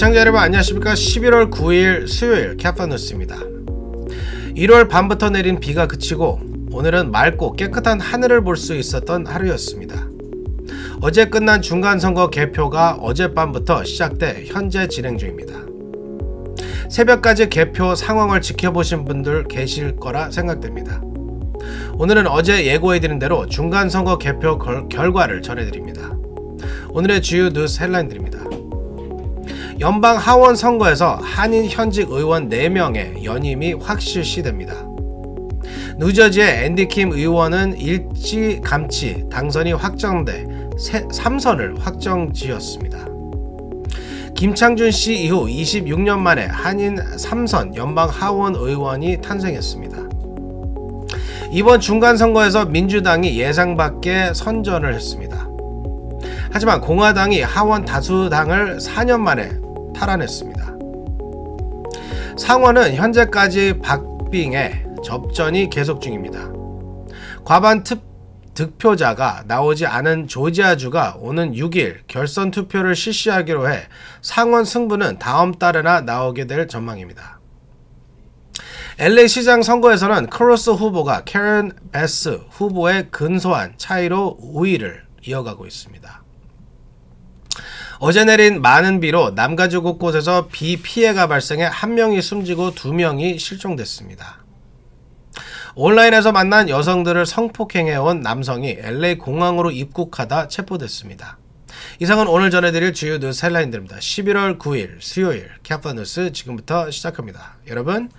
시청자 여러분 안녕하십니까 11월 9일 수요일 캡파뉴스입니다 1월 밤부터 내린 비가 그치고 오늘은 맑고 깨끗한 하늘을 볼 수 있었던 하루였습니다 어제 끝난 중간선거 개표가 어젯밤부터 시작돼 현재 진행 중입니다 새벽까지 개표 상황을 지켜보신 분들 계실 거라 생각됩니다 오늘은 어제 예고해드린 대로 중간선거 개표 결과를 전해드립니다 오늘의 주요 뉴스 헬라인들입니다 연방 하원 선거에서 한인 현직 의원 4명의 연임이 확실시됩니다. 누저지의 앤디 킴 의원은 일찌감치 당선이 확정돼 3선을 확정지었습니다. 김창준 씨 이후 26년 만에 한인 3선 연방 하원 의원이 탄생했습니다. 이번 중간선거에서 민주당이 예상밖의 선전을 했습니다. 하지만 공화당이 하원 다수당을 4년 만에 탈환했습니다. 상원은 현재까지 박빙의 접전이 계속 중입니다. 과반 특, 득표자가 나오지 않은 조지아주가 오는 6일 결선 투표를 실시하기로 해 상원 승부는 다음 달에나 나오게 될 전망입니다. LA 시장 선거에서는 크로스 후보가 캐런 베스 후보의 근소한 차이로 우위를 이어가고 있습니다. 어제 내린 많은 비로 남가주 곳곳에서 비 피해가 발생해 한 명이 숨지고 두 명이 실종됐습니다. 온라인에서 만난 여성들을 성폭행해온 남성이 LA 공항으로 입국하다 체포됐습니다. 이상은 오늘 전해드릴 주요 뉴스 헬라인들입니다. 11월 9일 수요일 캐파 뉴스 지금부터 시작합니다. 여러분,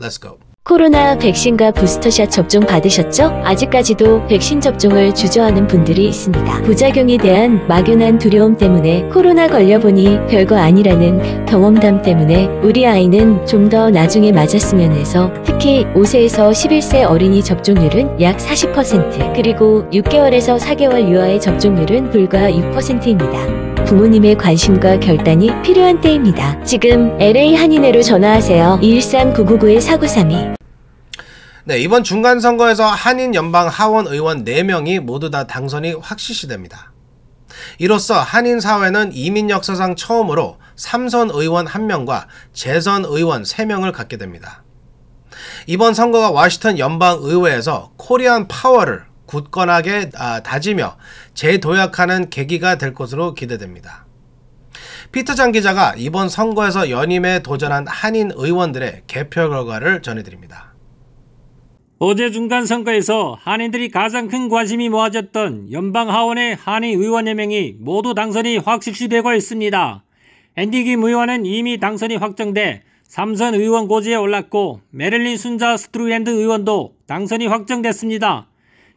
l e t 코로나 백신과 부스터샷 접종 받으셨죠? 아직까지도 백신 접종을 주저하는 분들이 있습니다. 부작용에 대한 막연한 두려움 때문에 코로나 걸려보니 별거 아니라는 경험담 때문에 우리 아이는 좀 더 나중에 맞았으면 해서 특히 5세에서 11세 어린이 접종률은 약 40% 그리고 6개월에서 4개월 유아의 접종률은 불과 6%입니다. 부모님의 관심과 결단이 필요한 때입니다. 지금 LA 한인회로 전화하세요. 1 3 9 9 9 4 9 3 2 네, 이번 중간 선거에서 한인 연방 하원 의원 4명이 모두 다 당선이 확실시 됩니다. 이로써 한인 사회는 이민 역사상 처음으로 삼선 의원 1명과 재선 의원 3명을 갖게 됩니다. 이번 선거가 워싱턴 연방 의회에서 코리안 파워를 굳건하게 아, 다지며 재도약하는 계기가 될 것으로 기대됩니다. 피터 장 기자가 이번 선거에서 연임에 도전한 한인 의원들의 개표 결과를 전해드립니다. 어제 중간선거에서 한인들이 가장 큰 관심이 모아졌던 연방 하원의 한인 의원 4명이 모두 당선이 확실시되고 있습니다. 앤디 김 의원은 이미 당선이 확정돼 삼선 의원 고지에 올랐고 메릴린 순자 스트루엔드 의원도 당선이 확정됐습니다.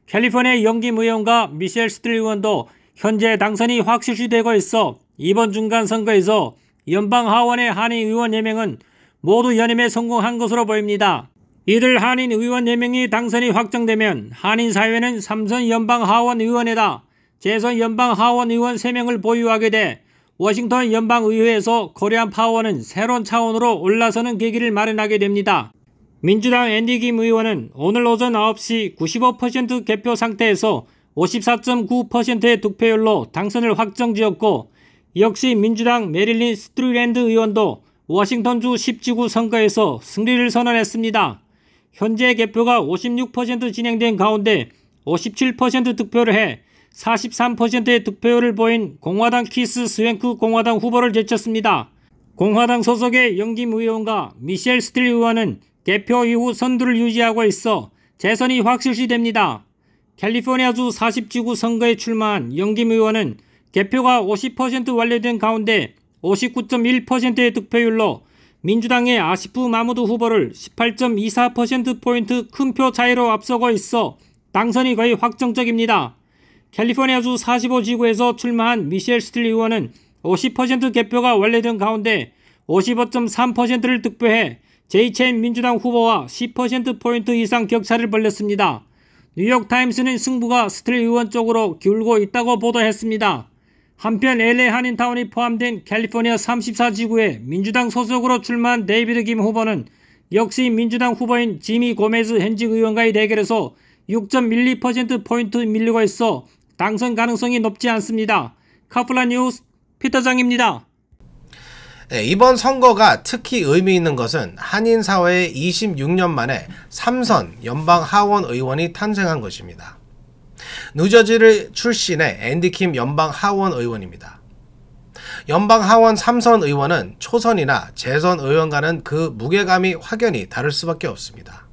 캘리포니아 영기 의원과 미셸 스트리 의원도 현재 당선이 확실시되고 있어 이번 중간선거에서 연방 하원의 한인 의원 4명은 모두 연임에 성공한 것으로 보입니다. 이들 한인 의원 4명이 당선이 확정되면 한인 사회는 삼선 연방 하원 의원에다 재선 연방 하원 의원 3명을 보유하게 돼 워싱턴 연방의회에서 코리안 파워는 새로운 차원으로 올라서는 계기를 마련하게 됩니다. 민주당 앤디 김 의원은 오늘 오전 9시 95% 개표 상태에서 54.9%의 득표율로 당선을 확정지었고 역시 민주당 메릴린 스트리랜드 의원도 워싱턴주 10지구 선거에서 승리를 선언했습니다. 현재 개표가 56% 진행된 가운데 57% 득표를 해 43%의 득표율을 보인 공화당 키스 스웬크 공화당 후보를 제쳤습니다. 공화당 소속의 영김 의원과 미셸 스틸 의원은 개표 이후 선두를 유지하고 있어 재선이 확실시 됩니다. 캘리포니아주 40지구 선거에 출마한 영김 의원은 개표가 50% 완료된 가운데 59.1%의 득표율로 민주당의 아시프 마무드 후보를 18.24%포인트 큰 표 차이로 앞서고 있어 당선이 거의 확정적입니다. 캘리포니아주 45지구에서 출마한 미셸 스틸 의원은 50% 개표가 원래된 가운데 55.3%를 득표해 제이첸 민주당 후보와 10%포인트 이상 격차를 벌렸습니다. 뉴욕타임스는 승부가 스틸 의원 쪽으로 기울고 있다고 보도했습니다. 한편 LA 한인타운이 포함된 캘리포니아 34지구에 민주당 소속으로 출마한 데이비드 김 후보는 역시 민주당 후보인 지미 고메즈 현직 의원과의 대결에서 6.12%포인트 밀리고 있어 당선 가능성이 높지 않습니다. 카플라 뉴스 피터장입니다. 네, 이번 선거가 특히 의미 있는 것은 한인 사회에 26년 만에 3선 연방 하원 의원이 탄생한 것입니다. 누저지를 출신의 앤디킴 연방 하원 의원입니다. 연방 하원 3선 의원은 초선이나 재선 의원과는 그 무게감이 확연히 다를 수밖에 없습니다.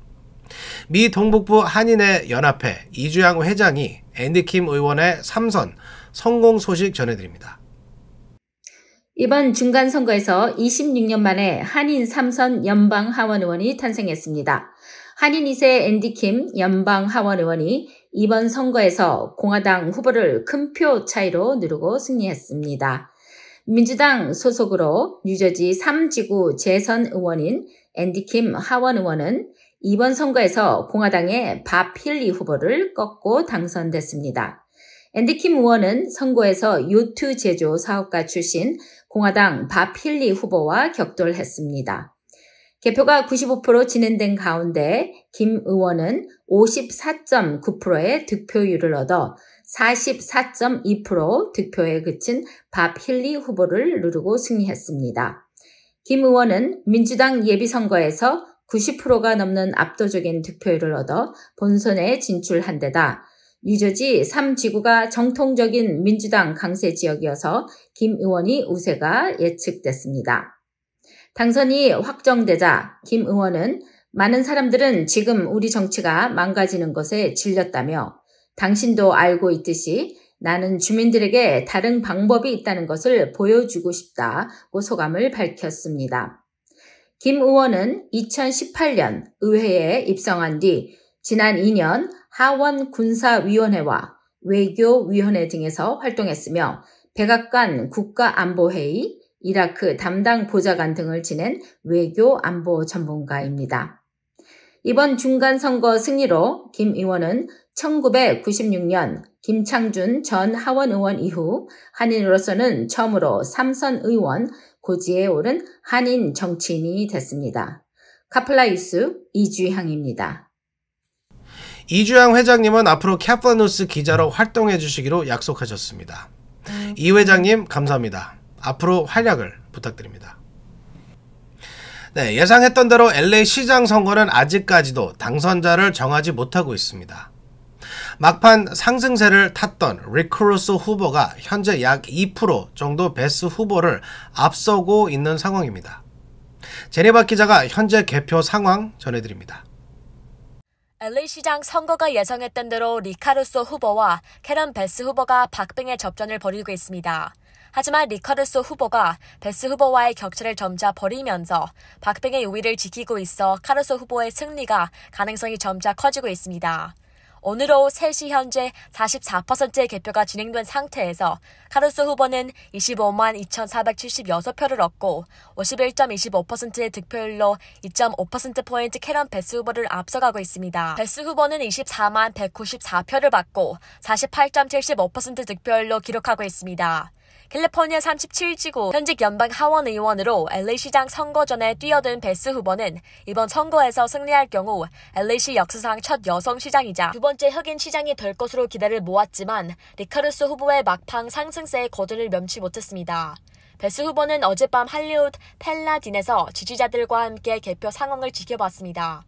미 동북부 한인의 연합회 이주양 회장이 앤디킴 의원의 3선 성공 소식 전해드립니다. 이번 중간선거에서 26년 만에 한인 3선 연방 하원 의원이 탄생했습니다. 한인 2세 앤디 킴 연방 하원 의원이 이번 선거에서 공화당 후보를 큰 표 차이로 누르고 승리했습니다. 민주당 소속으로 뉴저지 3지구 재선 의원인 앤디 킴 하원 의원은 이번 선거에서 공화당의 밥 힐리 후보를 꺾고 당선됐습니다. 앤디 킴 의원은 선거에서 요트 제조 사업가 출신 공화당 밥 힐리 후보와 격돌했습니다. 개표가 95% 진행된 가운데 김 의원은 54.9%의 득표율을 얻어 44.2% 득표에 그친 밥 힐리 후보를 누르고 승리했습니다. 김 의원은 민주당 예비선거에서 90%가 넘는 압도적인 득표율을 얻어 본선에 진출한 데다 유저지 3지구가 정통적인 민주당 강세 지역이어서 김 의원이 우세가 예측됐습니다. 당선이 확정되자 김 의원은 많은 사람들은 지금 우리 정치가 망가지는 것에 질렸다며 당신도 알고 있듯이 나는 주민들에게 다른 방법이 있다는 것을 보여주고 싶다고 소감을 밝혔습니다. 김 의원은 2018년 의회에 입성한 뒤 지난 2년 하원 군사위원회와 외교위원회 등에서 활동했으며 백악관 국가안보회의, 이라크 담당 보좌관 등을 지낸 외교 안보 전문가입니다. 이번 중간 선거 승리로 김 의원은 1996년 김창준 전 하원 의원 이후 한인으로서는 처음으로 삼선 의원 고지에 오른 한인 정치인이 됐습니다. 카플라이스 이주향입니다. 이주향 회장님은 앞으로 캐플누스 기자로 활동해 주시기로 약속하셨습니다. 이 회장님 감사합니다. 앞으로 활약을 부탁드립니다. 네, 예상했던 대로 LA 시장 선거는 아직까지도 당선자를 정하지 못하고 있습니다. 막판 상승세를 탔던 리크루스 후보가 현재 약 2% 정도 베스 후보를 앞서고 있는 상황입니다. 제네바 기자가 현재 개표 상황 전해드립니다. LA시장 선거가 예상했던 대로 리카루소 후보와 캐런 베스 후보가 박빙의 접전을 벌이고 있습니다. 하지만 리카르소 후보가 베스 후보와의 격차를 점차 벌이면서 박빙의 우위를 지키고 있어 카르소 후보의 승리가 가능성이 점차 커지고 있습니다. 오늘 오후 3시 현재 44%의 개표가 진행된 상태에서 카르소 후보는 25만 2,476표를 얻고 51.25%의 득표율로 2.5%포인트 캐런 베스 후보를 앞서가고 있습니다. 베스 후보는 24만 194표를 받고 48.75% 득표율로 기록하고 있습니다. 캘리포니아 37지구 현직 연방 하원 의원으로 LA시장 선거 전에 뛰어든 베스 후보는 이번 선거에서 승리할 경우 LA시 역사상 첫 여성 시장이자 두 번째 흑인 시장이 될 것으로 기대를 모았지만 리카르스 후보의 막판 상승세에 거두를 면치 못했습니다. 베스 후보는 어젯밤 할리우드 펠라딘에서 지지자들과 함께 개표 상황을 지켜봤습니다.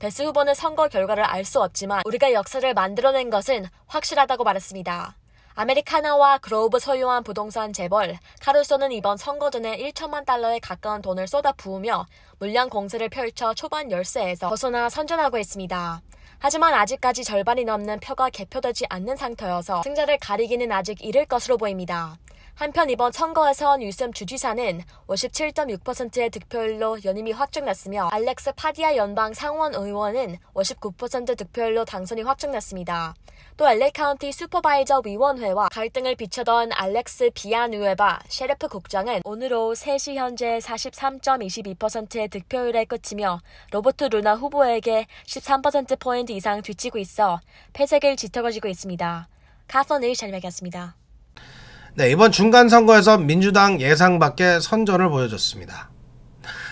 베스 후보는 선거 결과를 알 수 없지만 우리가 역사를 만들어낸 것은 확실하다고 말했습니다. 아메리카나와 그로브 소유한 부동산 재벌 카루소는 이번 선거 전에 1천만 달러에 가까운 돈을 쏟아 부으며 물량 공세를 펼쳐 초반 열세에서 벗어나 선전하고 있습니다. 하지만 아직까지 절반이 넘는 표가 개표되지 않는 상태여서 승자를 가리기는 아직 이를 것으로 보입니다. 한편 이번 선거에선 윌슨 주지사는 57.6%의 득표율로 연임이 확정났으며 알렉스 파디아 연방 상원 의원은 59% 득표율로 당선이 확정났습니다. 또 엘레 카운티 슈퍼바이저 위원회와 갈등을 비추던 알렉스 비아누에바 셰레프 국장은 오늘 오후 3시 현재 43.22%의 득표율에 끝이며 로버트 루나 후보에게 13%포인트 이상 뒤치고 있어 폐색을 짙어가지고 있습니다. 카선을잘략이습니다 네, 이번 중간 선거에서 민주당 예상 밖의 선전을 보여줬습니다.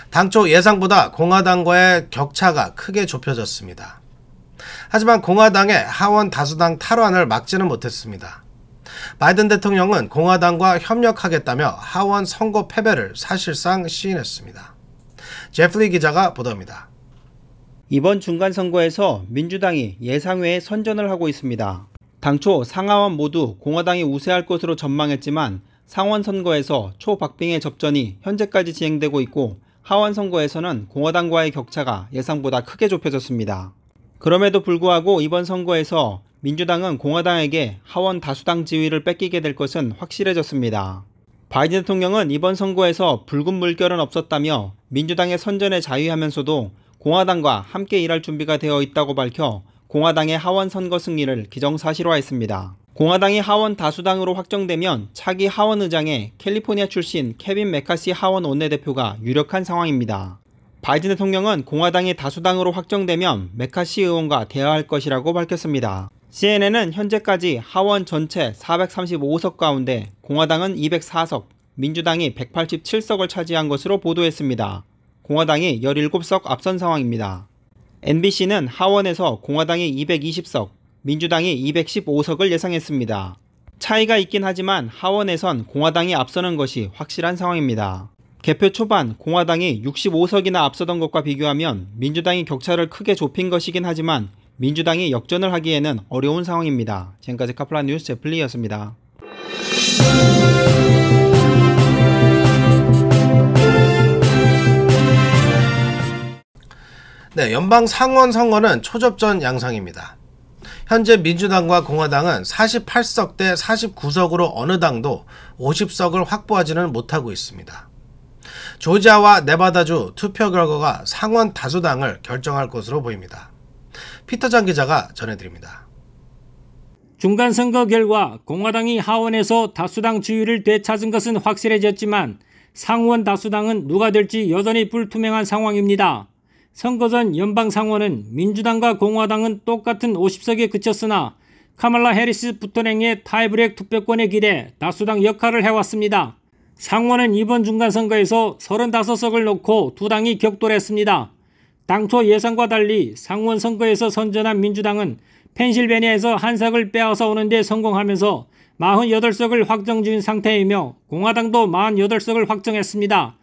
당초 예상보다 공화당과의 격차가 크게 좁혀졌습니다. 하지만 공화당의 하원 다수당 탈환을 막지는 못했습니다. 바이든 대통령은 공화당과 협력하겠다며 하원 선거 패배를 사실상 시인했습니다. 제프리 기자가 보도합니다. 이번 중간선거에서 민주당이 예상외에 선전을 하고 있습니다. 당초 상하원 모두 공화당이 우세할 것으로 전망했지만 상원 선거에서 초박빙의 접전이 현재까지 진행되고 있고 하원 선거에서는 공화당과의 격차가 예상보다 크게 좁혀졌습니다. 그럼에도 불구하고 이번 선거에서 민주당은 공화당에게 하원 다수당 지위를 뺏기게 될 것은 확실해졌습니다. 바이든 대통령은 이번 선거에서 붉은 물결은 없었다며 민주당의 선전에 자유하면서도 공화당과 함께 일할 준비가 되어 있다고 밝혀 공화당의 하원 선거 승리를 기정사실화했습니다. 공화당이 하원 다수당으로 확정되면 차기 하원 의장에 캘리포니아 출신 케빈 메카시 하원 원내대표가 유력한 상황입니다. 바이든 대통령은 공화당이 다수당으로 확정되면 메카시 의원과 대화할 것이라고 밝혔습니다. CNN은 현재까지 하원 전체 435석 가운데 공화당은 204석, 민주당이 187석을 차지한 것으로 보도했습니다. 공화당이 17석 앞선 상황입니다. NBC는 하원에서 공화당이 220석, 민주당이 215석을 예상했습니다. 차이가 있긴 하지만 하원에선 공화당이 앞서는 것이 확실한 상황입니다. 개표 초반 공화당이 65석이나 앞서던 것과 비교하면 민주당이 격차를 크게 좁힌 것이긴 하지만 민주당이 역전을 하기에는 어려운 상황입니다. 지금까지 카플라 뉴스 제플리였습니다. 네, 연방 상원 선거는 초접전 양상입니다. 현재 민주당과 공화당은 48석 대 49석으로 어느 당도 50석을 확보하지는 못하고 있습니다. 조지아와 네바다주 투표 결과가 상원 다수당을 결정할 것으로 보입니다. 피터 장 기자가 전해드립니다. 중간 선거 결과 공화당이 하원에서 다수당 지위를 되찾은 것은 확실해졌지만 상원 다수당은 누가 될지 여전히 불투명한 상황입니다. 선거 전 연방 상원은 민주당과 공화당은 똑같은 50석에 그쳤으나 카말라 해리스 부토행의 타이브렉 투표권에 기대 다수당 역할을 해왔습니다. 상원은 이번 중간선거에서 35석을 놓고 두 당이 격돌했습니다. 당초 예상과 달리 상원 선거에서 선전한 민주당은 펜실베니아에서 한 석을 빼앗아 오는데 성공하면서 48석을 확정 지은 상태이며 공화당도 48석을 확정했습니다.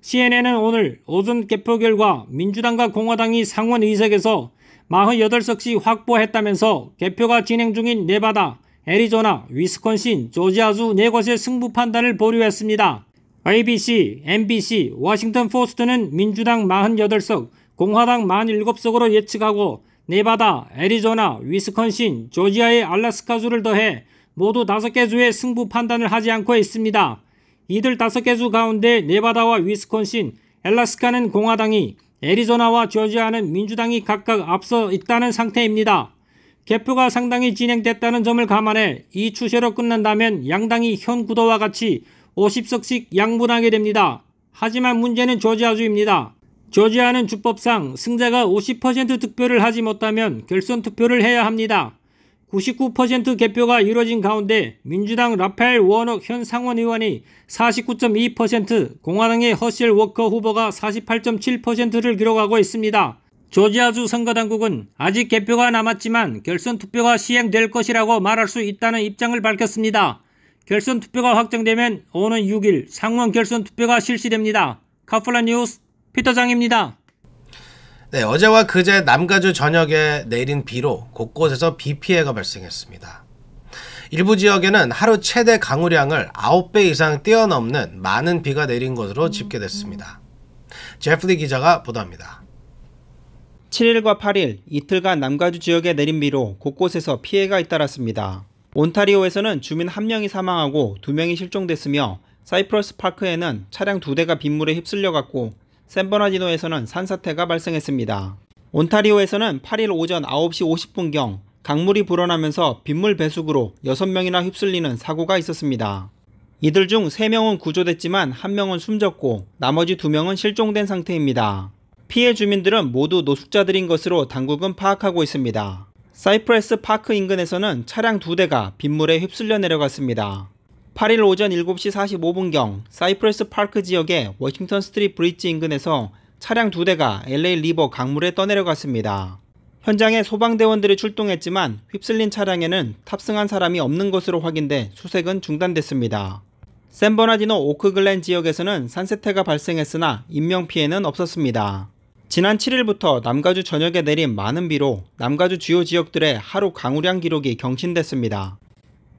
CNN은 오늘 오전 개표 결과 민주당과 공화당이 상원 의석에서 48석씩 확보했다면서 개표가 진행 중인 네바다, 애리조나, 위스콘신, 조지아주 4곳의 승부 판단을 보류했습니다. ABC, n b c 워싱턴 포스트는 민주당 48석, 공화당 47석으로 예측하고 네바다, 애리조나, 위스콘신, 조지아의 알라스카주를 더해 모두 5개 주의 승부 판단을 하지 않고 있습니다. 이들 5개 주 가운데 네바다와 위스콘신, 알라스카는 공화당이, 애리조나와 조지아는 민주당이 각각 앞서 있다는 상태입니다. 개표가 상당히 진행됐다는 점을 감안해 이 추세로 끝난다면 양당이 현 구도와 같이 50석씩 양분하게 됩니다. 하지만 문제는 조지아주입니다. 조지아는 주법상 승자가 50% 득표를 하지 못하면 결선 투표를 해야 합니다. 99% 개표가 이뤄진 가운데 민주당 라파엘 워너현 상원의원이 49.2%, 공화당의 허실 워커 후보가 48.7%를 기록하고 있습니다. 조지아주 선거당국은 아직 개표가 남았지만 결선 투표가 시행될 것이라고 말할 수 있다는 입장을 밝혔습니다. 결선 투표가 확정되면 오는 6일 상원 결선 투표가 실시됩니다. 카플라 뉴스 피터장입니다. 네, 어제와 그제 남가주 전역에 내린 비로 곳곳에서 비 피해가 발생했습니다. 일부 지역에는 하루 최대 강우량을 9배 이상 뛰어넘는 많은 비가 내린 것으로 집계됐습니다. 제프리 기자가 보도합니다. 7일과 8일 이틀간 남가주 지역에 내린 비로 곳곳에서 피해가 잇따랐습니다. 온타리오에서는 주민 1명이 사망하고 2명이 실종됐으며 사이프러스 파크에는 차량 2대가 빗물에 휩쓸려갔고 샌버나디노에서는 산사태가 발생했습니다. 온타리오에서는 8일 오전 9시 50분경 강물이 불어나면서 빗물 배수구로 6명이나 휩쓸리는 사고가 있었습니다. 이들 중 3명은 구조됐지만 1명은 숨졌고 나머지 2명은 실종된 상태입니다. 피해 주민들은 모두 노숙자들인 것으로 당국은 파악하고 있습니다. 사이프레스 파크 인근에서는 차량 두 대가 빗물에 휩쓸려 내려갔습니다. 8일 오전 7시 45분경 사이프레스 파크 지역의 워싱턴 스트리트 브릿지 인근에서 차량 두 대가 LA 리버 강물에 떠내려갔습니다. 현장에 소방대원들이 출동했지만 휩쓸린 차량에는 탑승한 사람이 없는 것으로 확인돼 수색은 중단됐습니다. 샌버나디노 오크글렌 지역에서는 산세태가 발생했으나 인명피해는 없었습니다. 지난 7일부터 남가주 전역에 내린 많은 비로 남가주 주요 지역들의 하루 강우량 기록이 경신됐습니다.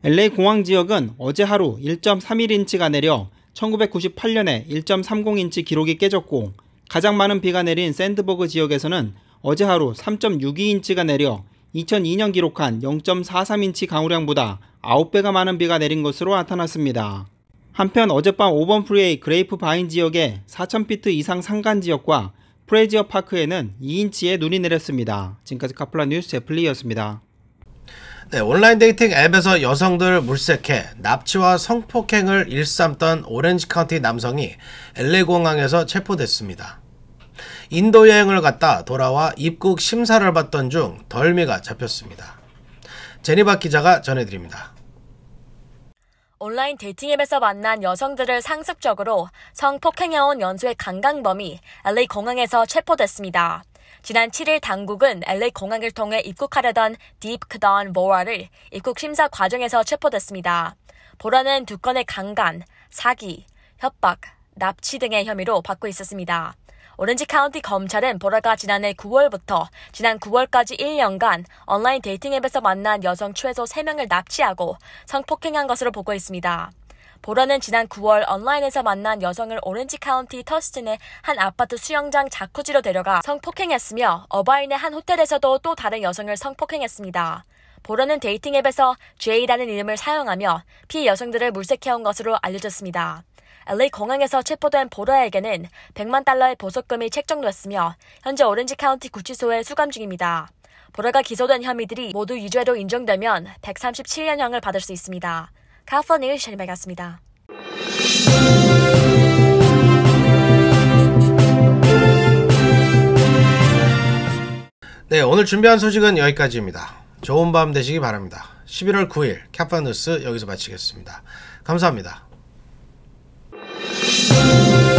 LA 공항 지역은 어제 하루 1.31인치가 내려 1998년에 1.30인치 기록이 깨졌고 가장 많은 비가 내린 샌드버그 지역에서는 어제 하루 3.62인치가 내려 2002년 기록한 0.43인치 강우량보다 9배가 많은 비가 내린 것으로 나타났습니다. 한편 어젯밤 5번 프리웨이 그레이프 바인 지역에 4,000피트 이상 산간 지역과 프레지어 파크에는 2인치의 눈이 내렸습니다. 지금까지 카플라 뉴스 제플리였습니다. 네, 온라인 데이팅 앱에서 여성들을 물색해 납치와 성폭행을 일삼던 오렌지 카운티 남성이 LA 공항에서 체포됐습니다. 인도 여행을 갔다 돌아와 입국 심사를 받던 중 덜미가 잡혔습니다. 제니바 기자가 전해드립니다. 온라인 데이팅 앱에서 만난 여성들을 상습적으로 성폭행해온 연수의강강범이 LA 공항에서 체포됐습니다. 지난 7일 당국은 LA 공항을 통해 입국하려던 딥크던 보라를 입국 심사 과정에서 체포됐습니다. 보라는 두 건의 강간, 사기, 협박, 납치 등의 혐의로 받고 있었습니다. 오렌지 카운티 검찰은 보라가 지난해 9월부터 지난 9월까지 1년간 온라인 데이팅 앱에서 만난 여성 최소 3명을 납치하고 성폭행한 것으로 보고 있습니다. 보라는 지난 9월 온라인에서 만난 여성을 오렌지 카운티 터스틴의 한 아파트 수영장 자쿠지로 데려가 성폭행했으며 어바인의 한 호텔에서도 또 다른 여성을 성폭행했습니다. 보라는 데이팅 앱에서 제이라는 이름을 사용하며 피 여성들을 물색해온 것으로 알려졌습니다. LA 공항에서 체포된 보라에게는 100만 달러의 보석금이 책정됐으며 현재 오렌지 카운티 구치소에 수감 중입니다. 보라가 기소된 혐의들이 모두 유죄로 인정되면 137년형을 받을 수 있습니다. 카퍼니 샤리메가스입니다. 네, 오늘 준비한 소식은 여기까지입니다. 좋은 밤 되시기 바랍니다. 11월 9일 캡파 뉴스 여기서 마치겠습니다. 감사합니다. Thank you.